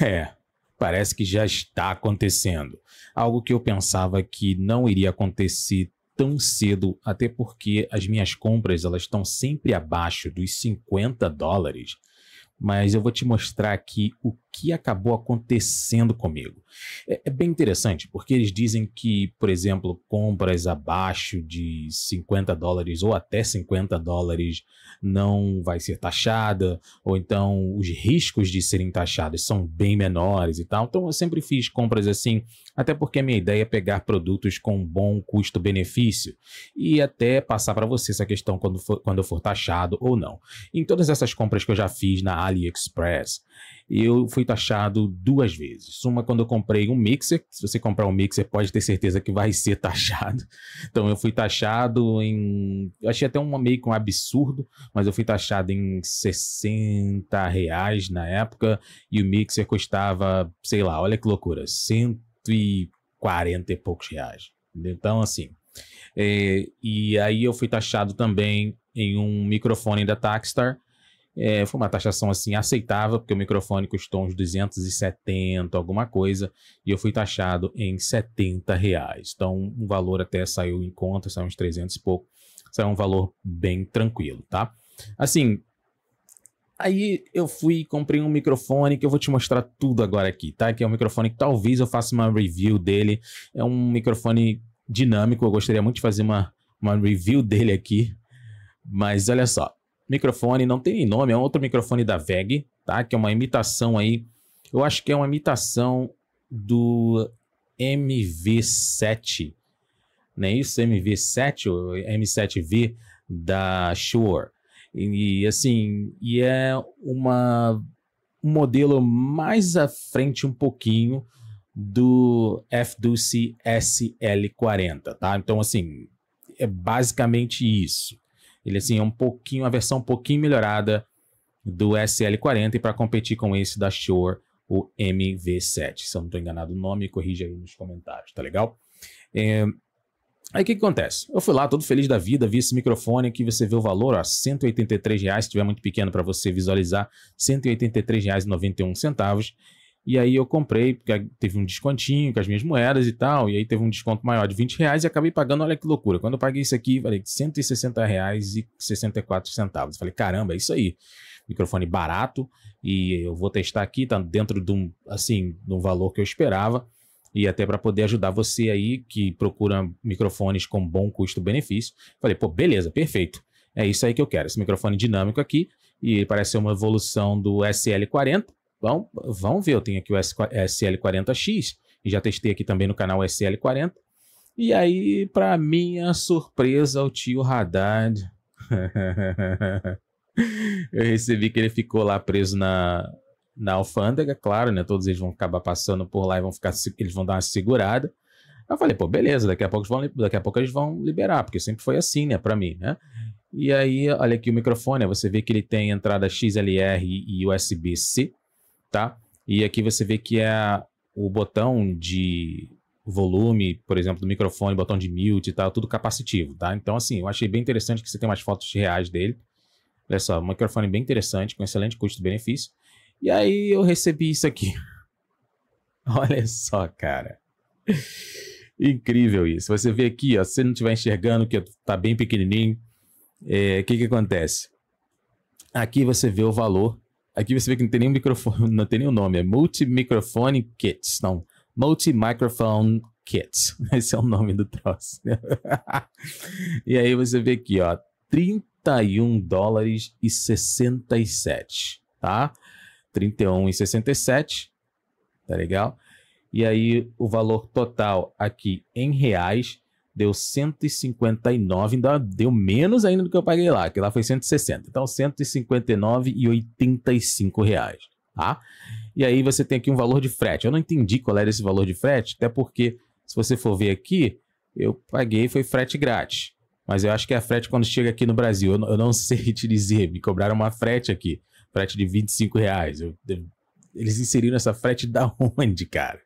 É, parece que já está acontecendo. Algo que eu pensava que não iria acontecer tão cedo, até porque as minhas compras elas estão sempre abaixo dos 50 dólares. Mas eu vou te mostrar aqui o que acabou acontecendo comigo. É, é, bem interessante, porque eles dizem que, por exemplo, compras abaixo de 50 dólares ou até 50 dólares não vai ser taxada, ou então os riscos de serem taxados são bem menores e tal. Então eu sempre fiz compras assim, até porque a minha ideia é pegar produtos com bom custo-benefício e até passar para você essa questão quando, for, quando eu for taxado ou não. Em todas essas compras que eu já fiz na AliExpress, eu fui fui taxado duas vezes. Uma quando eu comprei um mixer. Se você comprar um mixer, pode ter certeza que vai ser taxado. Então eu fui taxado em. Eu achei até um meio que um absurdo, mas eu fui taxado em 60 reais na época. E o mixer custava, sei lá, olha que loucura, 140 e poucos reais. Então, assim. É... e aí eu fui taxado também em um microfone da Takstar é, foi uma taxação assim aceitável, porque o microfone custou uns 270, alguma coisa, e eu fui taxado em 70 reais. Então, um valor até saiu em conta, saiu uns 300 e pouco. Saiu um valor bem tranquilo, tá? Assim, Aí eu fui e comprei um microfone que eu vou te mostrar tudo agora aqui, tá? Que é um microfone que talvez eu faça uma review dele. É um microfone dinâmico, eu gostaria muito de fazer uma, uma review dele aqui. Mas olha só, microfone, não tem nome, é um outro microfone da VEG, tá? Que é uma imitação aí. Eu acho que é uma imitação do MV7. Não é isso? MV7 ou M7V da Shure. E, e assim, e é uma um modelo mais à frente um pouquinho do FDUCE SL40, tá? Então assim, é basicamente isso. Ele assim, é um pouquinho, uma versão um pouquinho melhorada do SL40 para competir com esse da Shure, o MV7. Se eu não estou enganado o nome, corrija aí nos comentários, tá legal? É... Aí o que, que, acontece? Eu fui lá todo feliz da vida, vi esse microfone aqui você vê o valor, ó, 183 reais, se estiver muito pequeno para você visualizar, 183 reais e 91 centavos. E aí eu comprei, porque teve um descontinho com as minhas moedas e tal. E aí teve um desconto maior de 20 reais e acabei pagando, olha que loucura. Quando eu paguei isso aqui, falei 160 reais e 64 centavos. Falei, caramba, é isso aí. Microfone barato. E eu vou testar aqui, tá dentro de um, assim, de um valor que eu esperava. E até para poder ajudar você aí que procura microfones com bom custo-benefício. Falei, pô, beleza, perfeito. É isso aí que eu quero. Esse microfone dinâmico aqui. E parece ser uma evolução do SL40 Bom, vamos ver, eu tenho aqui o SL40X, e já testei aqui também no canal SL40. E aí, para minha surpresa, o tio Haddad. eu recebi que ele ficou lá preso na, na alfândega, claro, né? Todos eles vão acabar passando por lá e vão ficar, eles vão dar uma segurada. Eu falei, pô, beleza, daqui a pouco, vão, daqui a pouco eles vão liberar, porque sempre foi assim, né, para mim, né? E aí, olha aqui o microfone, você vê que ele tem entrada XLR e USB-C tá? E aqui você vê que é o botão de volume, por exemplo, do microfone, botão de mute e tal, tudo capacitivo, tá? Então, assim, eu achei bem interessante que você tem umas fotos reais dele. Olha só, um microfone bem interessante, com excelente custo-benefício. E aí eu recebi isso aqui. Olha só, cara. Incrível isso. Você vê aqui, ó, se você não estiver enxergando, que tá bem pequenininho, é, o é, que que acontece? Aqui você vê o valor Aqui você vê que não tem nenhum microfone, não tem o nome. É Multi-Microphone Kits. Não, Multi-Microphone Kits. Esse é o nome do troço. e aí você vê aqui, ó, 31 dólares e 67, tá? 31 e 67, tá legal? E aí o valor total aqui em reais deu 159, ainda deu menos ainda do que eu paguei lá, que lá foi 160. Então, 159,85 reais, tá? E aí você tem aqui um valor de frete. Eu não entendi qual era esse valor de frete, até porque, se você for ver aqui, eu paguei, foi frete grátis. Mas eu acho que é a frete quando chega aqui no Brasil. Eu, eu não sei te dizer, me cobraram uma frete aqui, frete de 25 reais. Eu, eu, eles inseriram essa frete da onde, cara?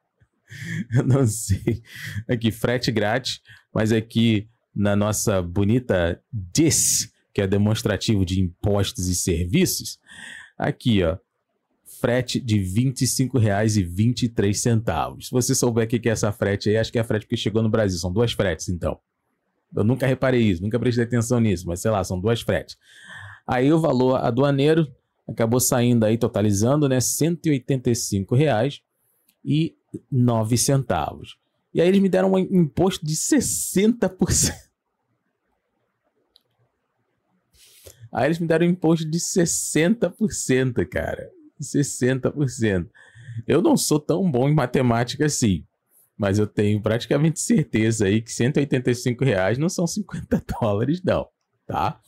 Eu não sei. Aqui, frete grátis mas aqui é na nossa bonita DIS, que é demonstrativo de impostos e serviços, aqui, ó, frete de R$ 25,23. Se você souber o que é essa frete aí, acho que é a frete que chegou no Brasil. São duas fretes, então. Eu nunca reparei isso, nunca prestei atenção nisso, mas sei lá, são duas fretes. Aí o valor aduaneiro acabou saindo aí, totalizando, né, R$ 185,09. E aí eles me deram um imposto de 60%. Aí eles me deram um imposto de 60%, cara. 60%. Eu não sou tão bom em matemática assim. Mas eu tenho praticamente certeza aí que 185 reais não são 50 dólares, não. Tá?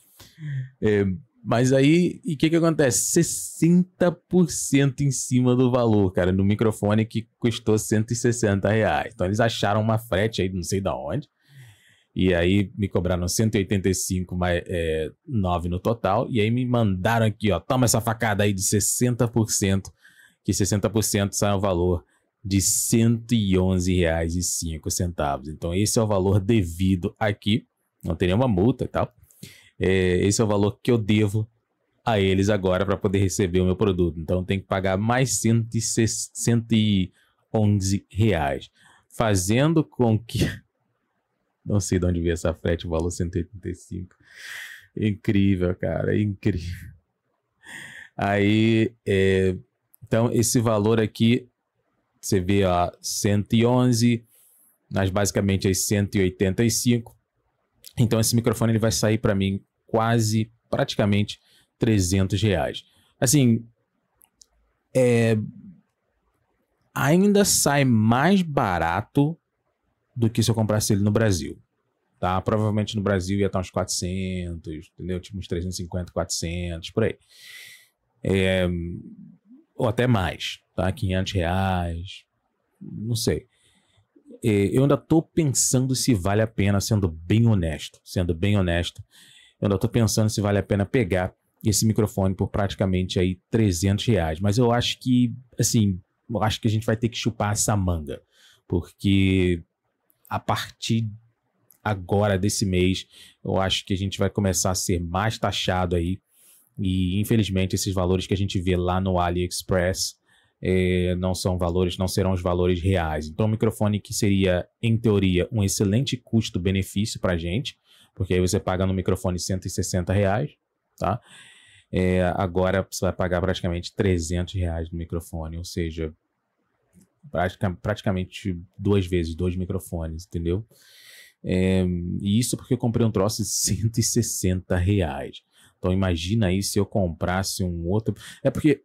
É, mas aí, e o que é que acontece? 60% em cima do valor, cara, no microfone que custou 160 reais. Então eles acharam uma frete aí, não sei da onde. E aí me cobraram 185 mais é, 9 no total. E aí me mandaram aqui, ó, toma essa facada aí de 60%, que 60% sai o valor de R$ 111,05. Então esse é o valor devido aqui. Não tem nenhuma multa e tal. É, esse é o valor que eu devo a eles agora para poder receber o meu produto. Então tem que pagar mais 111 reais. Fazendo com que. Não sei de onde veio essa frete, o valor 185. Incrível, cara, incrível. Aí, é... então, esse valor aqui, você vê, ó, 111, mas basicamente é 185 então esse microfone ele vai sair para mim quase, praticamente 300 reais. Assim, é, ainda sai mais barato do que se eu comprasse ele no Brasil. Tá? Provavelmente no Brasil ia estar uns 400, entendeu? Tipo uns 350, 400, por aí. É, ou até mais, tá? 500 reais, não sei. É, eu ainda estou pensando se vale a pena, sendo bem honesto, sendo bem honesto, eu ainda estou pensando se vale a pena pegar esse microfone por praticamente aí 300 reais. Mas eu acho que, assim, eu acho que a gente vai ter que chupar essa manga, porque a partir agora desse mês, eu acho que a gente vai começar a ser mais taxado aí. E infelizmente esses valores que a gente vê lá no AliExpress, é, não são valores, não serão os valores reais. Então, o microfone que seria, em teoria, um excelente custo-benefício para a gente, porque aí você paga no microfone 160 reais, tá? É, agora você vai pagar praticamente 300 reais no microfone, ou seja, pratica, praticamente duas vezes, dois microfones, entendeu? É, e isso porque eu comprei um troço de 160 reais. Então imagina aí se eu comprasse um outro. É porque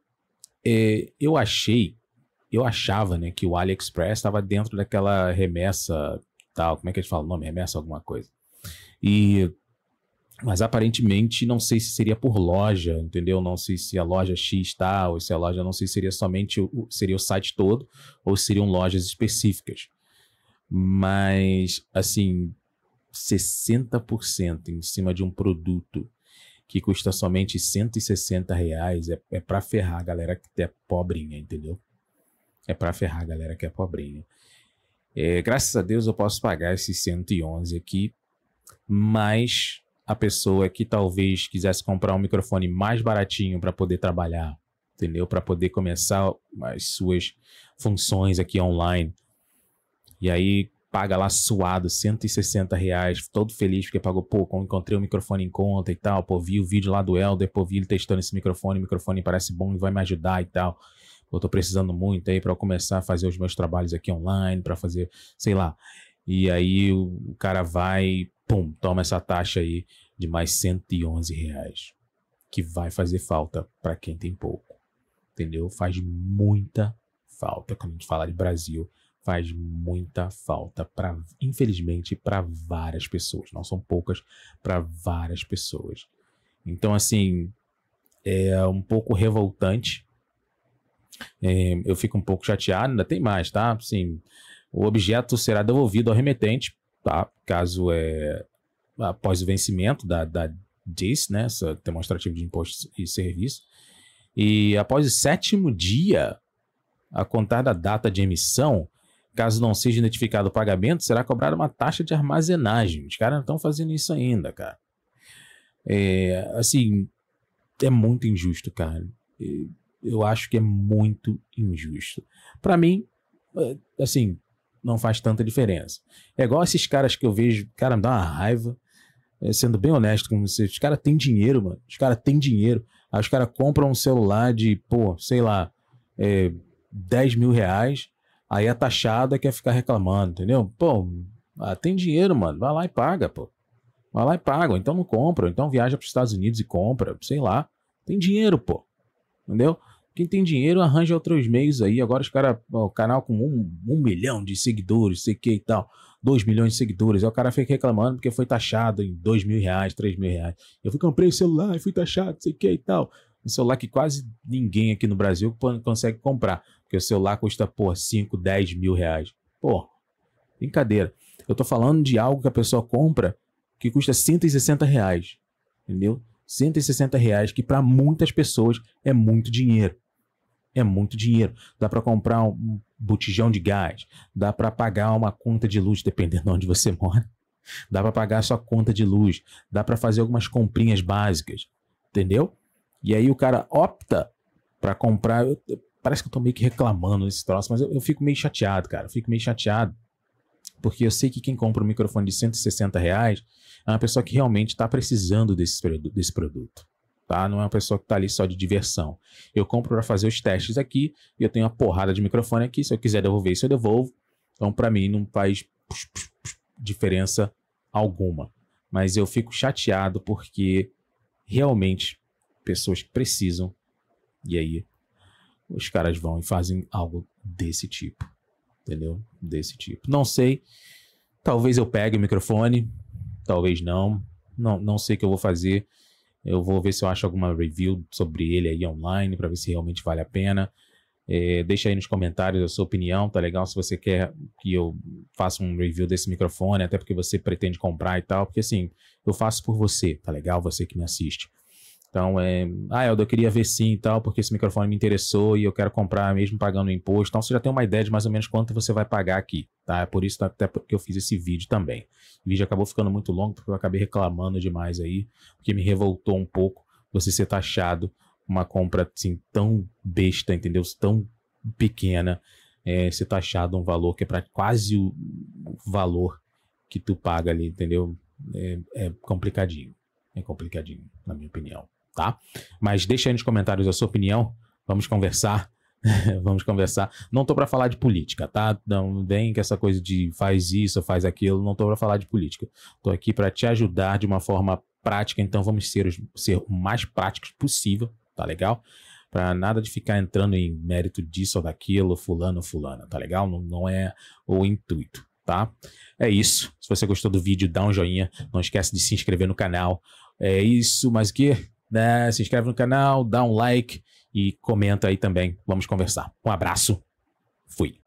é, eu achei, eu achava, né, que o AliExpress estava dentro daquela remessa tal, como é que gente fala o nome? Remessa alguma coisa. E mas aparentemente não sei se seria por loja, entendeu? Não sei se a loja X está, ou se a loja não sei se seria somente o, seria o site todo, ou seriam lojas específicas. Mas assim, 60% em cima de um produto que custa somente 160 reais. É, é para ferrar a galera que é pobrinha, entendeu? É para ferrar a galera que é pobrinha. É, graças a Deus eu posso pagar esses 111 aqui, mas a pessoa que talvez quisesse comprar um microfone mais baratinho para poder trabalhar, entendeu? Para poder começar as suas funções aqui online. E aí paga lá suado 160 reais, todo feliz porque pagou, pô, encontrei o microfone em conta e tal, pô, vi o vídeo lá do Helder, pô, vi ele testando esse microfone, o microfone parece bom e vai me ajudar e tal. Eu tô precisando muito aí para começar a fazer os meus trabalhos aqui online, para fazer, sei lá. E aí o cara vai, pum, toma essa taxa aí de mais 111 reais, que vai fazer falta para quem tem pouco, entendeu? Faz muita falta quando a gente fala de Brasil faz muita falta para, infelizmente, para várias pessoas. Não são poucas, para várias pessoas. Então, assim, é um pouco revoltante. É, eu fico um pouco chateado, ainda tem mais, tá? sim o objeto será devolvido ao remetente, tá? Caso é após o vencimento da, da DIS, né? Essa demonstrativa de imposto e serviço. E após o sétimo dia a contar da data de emissão, Caso não seja identificado o pagamento, será cobrada uma taxa de armazenagem. Os caras não estão fazendo isso ainda, cara. É, assim, é muito injusto, cara. Eu acho que é muito injusto. Para mim, é, assim, não faz tanta diferença. É igual esses caras que eu vejo, cara, me dá uma raiva. É, sendo bem honesto com você, os caras têm dinheiro, mano. Os caras têm dinheiro. Aí os caras compram um celular de, pô, sei lá, é, 10 mil reais Aí a taxada quer ficar reclamando, entendeu? Pô, ah, tem dinheiro, mano. Vai lá e paga, pô. Vai lá e paga. Ou então não compra. Ou então viaja para os Estados Unidos e compra. Sei lá. Tem dinheiro, pô. Entendeu? Quem tem dinheiro arranja outros meios aí. Agora os caras, o canal com um, um, milhão de seguidores, sei que e tal, dois milhões de seguidores. Aí o cara fica reclamando porque foi taxado em dois mil reais, três mil reais. Eu fui comprei o celular e fui taxado, sei que e tal um celular que quase ninguém aqui no Brasil consegue comprar, porque o celular custa, por 5, 10 mil reais. Pô, brincadeira. Eu tô falando de algo que a pessoa compra que custa 160 reais, entendeu? 160 reais, que para muitas pessoas é muito dinheiro. É muito dinheiro. Dá para comprar um botijão de gás, dá para pagar uma conta de luz, dependendo de onde você mora. Dá para pagar sua conta de luz, dá para fazer algumas comprinhas básicas, entendeu? E aí o cara opta para comprar. Eu, parece que eu tô meio que reclamando desse troço, mas eu, eu fico meio chateado, cara. Eu fico meio chateado. Porque eu sei que quem compra um microfone de 160 reais é uma pessoa que realmente está precisando desse, desse produto. Tá? Não é uma pessoa que está ali só de diversão. Eu compro para fazer os testes aqui, e eu tenho uma porrada de microfone aqui. Se eu quiser devolver isso, eu devolvo. Então, para mim, não faz diferença alguma. Mas eu fico chateado porque realmente pessoas que precisam. E aí os caras vão e fazem algo desse tipo. Entendeu? Desse tipo. Não sei. Talvez eu pegue o microfone. Talvez não. Não, não sei o que eu vou fazer. Eu vou ver se eu acho alguma review sobre ele aí online para ver se realmente vale a pena. É, deixa aí nos comentários a sua opinião, tá legal? Se você quer que eu faça um review desse microfone, até porque você pretende comprar e tal, porque assim, eu faço por você, tá legal? Você que me assiste. Então, é, ah, Eldo, eu queria ver sim e tal, porque esse microfone me interessou e eu quero comprar mesmo pagando imposto. Então, você já tem uma ideia de mais ou menos quanto você vai pagar aqui, tá? É por isso até porque eu fiz esse vídeo também. O vídeo acabou ficando muito longo porque eu acabei reclamando demais aí, porque me revoltou um pouco você ser taxado uma compra assim tão besta, entendeu? Tão pequena, é, ser taxado um valor que é para quase o valor que tu paga ali, entendeu? é, é complicadinho. É complicadinho, na minha opinião tá? Mas deixa aí nos comentários a sua opinião, vamos conversar. vamos conversar. Não tô para falar de política, tá? Não vem que essa coisa de faz isso, faz aquilo, não tô para falar de política. Tô aqui para te ajudar de uma forma prática, então vamos ser, ser o mais práticos possível, tá legal? Para nada de ficar entrando em mérito disso ou daquilo, fulano, fulana, tá legal? Não, não é o intuito, tá? É isso. Se você gostou do vídeo, dá um joinha. Não esquece de se inscrever no canal. É isso, mas o que? né? Se inscreve no canal, dá um like e comenta aí também. Vamos conversar. Um abraço. Fui.